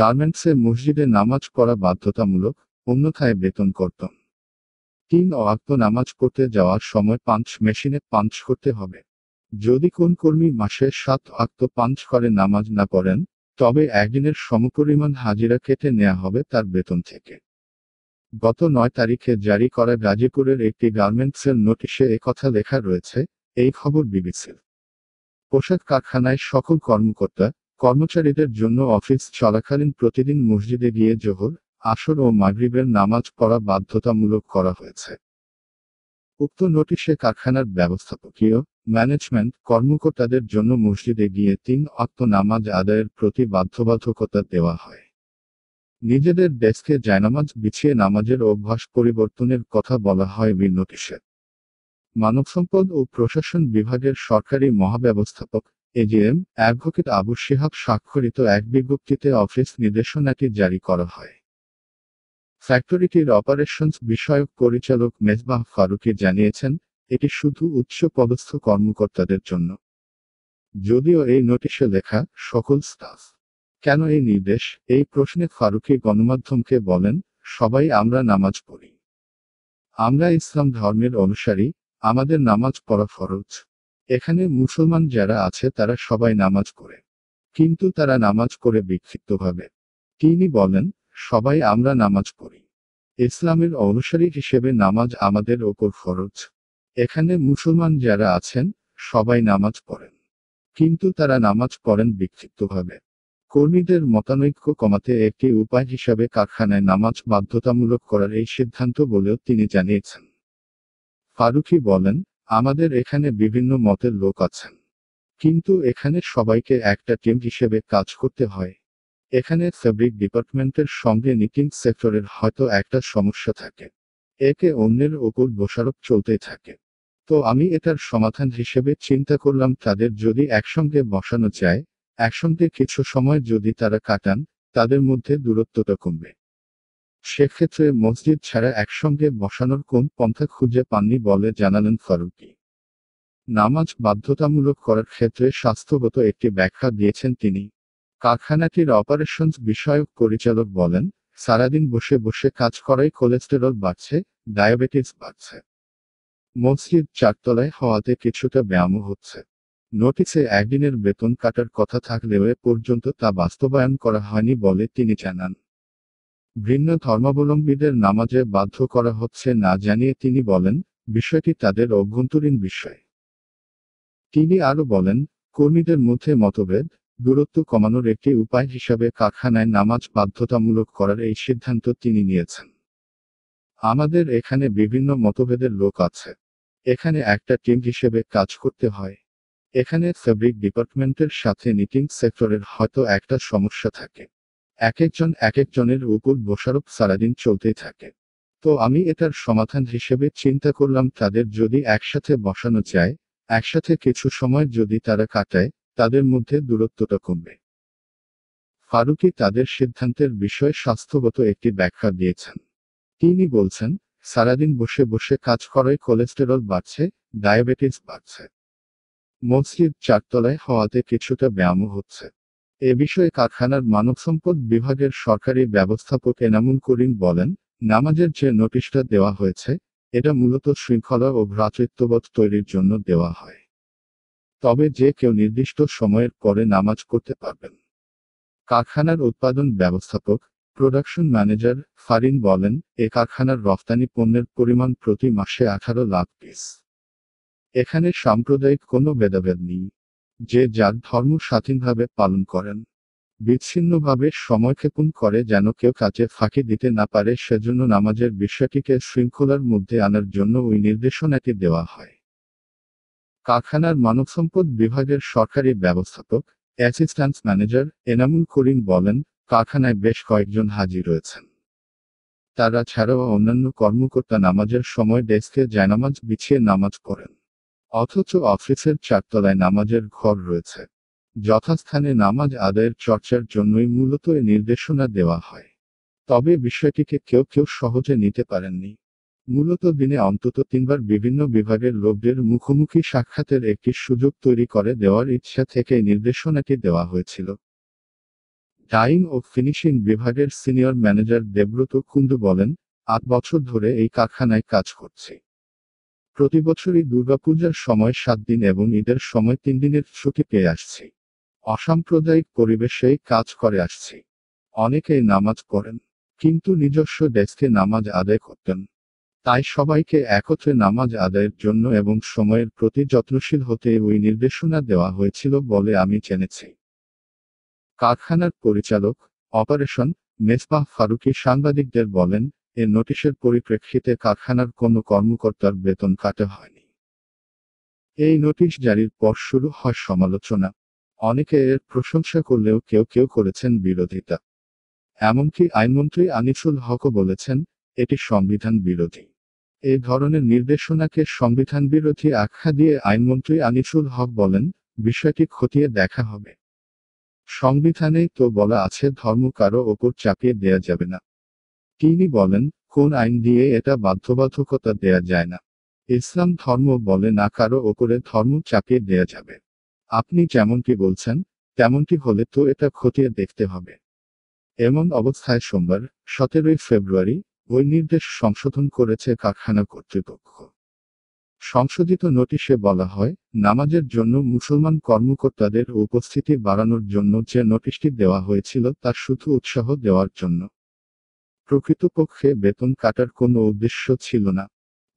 গার্মেন্টসে মসজিদে নামাজ পড়া বাধ্যতামূলক অন্যথায় বেতন করতন তিন অক্ত নামাজ করতে যাওয়ার সময় পাঞ্চ মেশিনে পাঞ্চ করতে হবে যদি কোন কর্মী মাসে সাত আক্ত পাঞ্চ করে নামাজ না পড়েন তবে একদিনের সমপরিমাণ হাজিরা কেটে নেওয়া হবে তার বেতন থেকে গত নয় তারিখে জারি করা গাজীপুরের একটি গার্মেন্টসের নোটিশে কথা লেখা রয়েছে এই খবর বিবিসির পোশাক কারখানায় সকল কর্মকর্তা কর্মচারীদের জন্য অফিস চলাকালীন প্রতিদিন মসজিদে গিয়ে জোহর আসর ও মাগরিবের নামাজ পড়া বাধ্যতামূলক করা হয়েছে উক্ত নোটিশে কারখানার ব্যবস্থাপকীয় ম্যানেজমেন্ট কর্মকর্তাদের জন্য মসজিদে গিয়ে তিন অক্ত নামাজ আদায়ের প্রতি বাধ্যবাধকতা দেওয়া হয় নিজেদের ডেস্কে জায়নামাজ বিছিয়ে নামাজের অভ্যাস পরিবর্তনের কথা বলা হয় বি নোটিশে মানবসম্পদ ও প্রশাসন বিভাগের সরকারি মহাব্যবস্থাপক এডিএম অ্যাডভোকেট আবু শেহাব স্বাক্ষরিত এক বিজ্ঞপ্তিতে অফিস নির্দেশনাটি জারি করা হয় ফ্যাক্টরিটির অপারেশনস বিষয়ক পরিচালক মেজবাহ ফারুকি জানিয়েছেন এটি শুধু উচ্চ পদস্থ কর্মকর্তাদের জন্য যদিও এই নোটিশে লেখা সকল স্টাফ কেন এই নির্দেশ এই প্রশ্নে ফারুকি গণমাধ্যমকে বলেন সবাই আমরা নামাজ পড়ি আমরা ইসলাম ধর্মের অনুসারী আমাদের নামাজ পড়া ফরজ এখানে মুসলমান যারা আছে তারা সবাই নামাজ করে কিন্তু তারা নামাজ করে বিক্ষিপ্তভাবে তিনি বলেন সবাই আমরা নামাজ পড়ি ইসলামের অনুসারী হিসেবে নামাজ আমাদের ওপর ফরজ এখানে মুসলমান যারা আছেন সবাই নামাজ পড়েন কিন্তু তারা নামাজ পড়েন বিক্ষিপ্তভাবে কর্মীদের মতানৈক্য কমাতে একটি উপায় হিসাবে কারখানায় নামাজ বাধ্যতামূলক করার এই সিদ্ধান্ত বলেও তিনি জানিয়েছেন ফারুকি বলেন আমাদের এখানে বিভিন্ন মতের লোক আছেন কিন্তু এখানে সবাইকে একটা টিম হিসেবে কাজ করতে হয় এখানে ফেব্রিক ডিপার্টমেন্টের সঙ্গে নিটিং সেক্টরের হয়তো একটা সমস্যা থাকে একে অন্যের ওপর দোষারোপ চলতে থাকে তো আমি এটার সমাধান হিসেবে চিন্তা করলাম তাদের যদি একসঙ্গে বসানো যায় একসঙ্গে কিছু সময় যদি তারা কাটান তাদের মধ্যে দূরত্বটা কমবে সেক্ষেত্রে মসজিদ ছাড়া একসঙ্গে বসানোর কোন পন্থা খুঁজে পাননি বলে জানালেন ফারুকি নামাজ বাধ্যতামূলক করার ক্ষেত্রে স্বাস্থ্যগত একটি ব্যাখ্যা দিয়েছেন তিনি কারখানাটির অপারেশনস বিষয়ক পরিচালক বলেন সারাদিন বসে বসে কাজ করাই কোলেস্টেরল বাড়ছে ডায়াবেটিস বাড়ছে মসজিদ চারতলায় হওয়াতে কিছুটা ব্যায়ামও হচ্ছে নোটিসে একদিনের বেতন কাটার কথা থাকলেও এ পর্যন্ত তা বাস্তবায়ন করা হয়নি বলে তিনি জানান ভিন্ন ধর্মাবলম্বীদের নামাজে বাধ্য করা হচ্ছে না জানিয়ে তিনি বলেন বিষয়টি তাদের অভ্যন্তরীণ বিষয় তিনি আরও বলেন কর্মীদের মধ্যে মতভেদ দূরত্ব কমানোর একটি উপায় হিসাবে কারখানায় নামাজ বাধ্যতামূলক করার এই সিদ্ধান্ত তিনি নিয়েছেন আমাদের এখানে বিভিন্ন মতভেদের লোক আছে এখানে একটা টিম হিসেবে কাজ করতে হয় এখানে ফেব্রিক ডিপার্টমেন্টের সাথে নিটিং সেক্টরের হয়তো একটা সমস্যা থাকে এক একজন এক একজনের উপর দোষারোপ সারাদিন চলতেই থাকে তো আমি এটার সমাধান হিসেবে চিন্তা করলাম তাদের যদি একসাথে বসানো যায় একসাথে কিছু সময় যদি তারা কাটায় তাদের মধ্যে দূরত্বটা কমবে ফারুকি তাদের সিদ্ধান্তের বিষয়ে স্বাস্থ্যগত একটি ব্যাখ্যা দিয়েছেন তিনি বলছেন সারাদিন বসে বসে কাজ করায় কোলেস্টেরল বাড়ছে ডায়াবেটিস বাড়ছে মসজিদ চারতলায় হওয়াতে কিছুটা ব্যায়ামও হচ্ছে এ বিষয়ে কারখানার মানবসম্পদ বিভাগের সরকারি ব্যবস্থাপক এনামুল করিম বলেন নামাজের যে নোটিশটা দেওয়া হয়েছে এটা মূলত শৃঙ্খলা ও ভ্রাতৃত্ববোধ তৈরির জন্য দেওয়া হয় তবে যে কেউ নির্দিষ্ট সময়ের পরে নামাজ করতে পারবেন কারখানার উৎপাদন ব্যবস্থাপক প্রোডাকশন ম্যানেজার ফারিন বলেন এ কারখানার রফতানি পণ্যের পরিমাণ প্রতি মাসে আঠারো লাখ পিস এখানে সাম্প্রদায়িক কোনো ভেদাভেদ নেই যে যার ধর্ম স্বাধীনভাবে পালন করেন বিচ্ছিন্নভাবে সময়ক্ষেপণ করে যেন কেউ কাজে ফাঁকি দিতে না পারে সেজন্য নামাজের বিষয়টিকে শৃঙ্খলার মধ্যে আনার জন্য ওই নির্দেশনাটি দেওয়া হয় কারখানার মানবসম্পদ বিভাগের সরকারি ব্যবস্থাপক অ্যাসিস্ট্যান্ট ম্যানেজার এনামুল করিম বলেন কারখানায় বেশ কয়েকজন হাজির রয়েছেন তারা ছাড়াও অন্যান্য কর্মকর্তা নামাজের সময় ডেস্কে জায়নামাজ বিছিয়ে নামাজ পড়েন অথচ অফিসের চারতলায় নামাজের ঘর রয়েছে যথাস্থানে নামাজ আদায়ের চর্চার জন্যই মূলত এ নির্দেশনা দেওয়া হয় তবে বিষয়টিকে কেউ কেউ সহজে নিতে পারেননি মূলত দিনে অন্তত তিনবার বিভিন্ন বিভাগের লোকদের মুখোমুখি সাক্ষাতের একটি সুযোগ তৈরি করে দেওয়ার ইচ্ছা থেকে নির্দেশনাটি দেওয়া হয়েছিল টাইম ও ফিনিশিং বিভাগের সিনিয়র ম্যানেজার দেব্রত কুন্ডু বলেন আট বছর ধরে এই কারখানায় কাজ করছি প্রতিবছরই দুর্গাপূজার সময় সাত দিন এবং ঈদের সময় তিন দিনের ছুটি পেয়ে আসছি অসাম্প্রদায়িক পরিবেশে কাজ করে আসছি অনেকেই নামাজ পড়েন কিন্তু নিজস্ব ডেস্কে নামাজ আদায় করতেন তাই সবাইকে একত্রে নামাজ আদায়ের জন্য এবং সময়ের প্রতি যত্নশীল হতে ওই নির্দেশনা দেওয়া হয়েছিল বলে আমি জেনেছি কারখানার পরিচালক অপারেশন মেসবাহ ফারুকি সাংবাদিকদের বলেন এ নোটিশের পরিপ্রেক্ষিতে কারখানার কোনো কর্মকর্তার বেতন কাটা হয়নি এই নোটিশ জারির পর শুরু হয় সমালোচনা অনেকে এর প্রশংসা করলেও কেউ কেউ করেছেন বিরোধিতা এমনকি আইনমন্ত্রী আনিসুল হকও বলেছেন এটি সংবিধান বিরোধী এ ধরনের নির্দেশনাকে সংবিধান বিরোধী আখ্যা দিয়ে আইনমন্ত্রী আনিসুল হক বলেন বিষয়টি খতিয়ে দেখা হবে সংবিধানেই তো বলা আছে ধর্ম কারো ওপর চাপিয়ে দেয়া যাবে না তিনি বলেন কোন আইন দিয়ে এটা বাধ্যবাধকতা দেয়া যায় না ইসলাম ধর্ম বলে না কারো ওপরে ধর্ম চাপিয়ে দেয়া যাবে আপনি যেমনটি বলছেন তেমনটি হলে তো এটা খতিয়ে দেখতে হবে এমন অবস্থায় সোমবার সতেরোই ফেব্রুয়ারি ওই নির্দেশ সংশোধন করেছে কারখানা কর্তৃপক্ষ সংশোধিত নোটিশে বলা হয় নামাজের জন্য মুসলমান কর্মকর্তাদের উপস্থিতি বাড়ানোর জন্য যে নোটিশটি দেওয়া হয়েছিল তা শুধু উৎসাহ দেওয়ার জন্য প্রকৃতপক্ষে বেতন কাটার কোনো উদ্দেশ্য ছিল না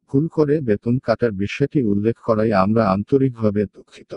ভুল করে বেতন কাটার বিষয়টি উল্লেখ করায় আমরা আন্তরিকভাবে দুঃখিত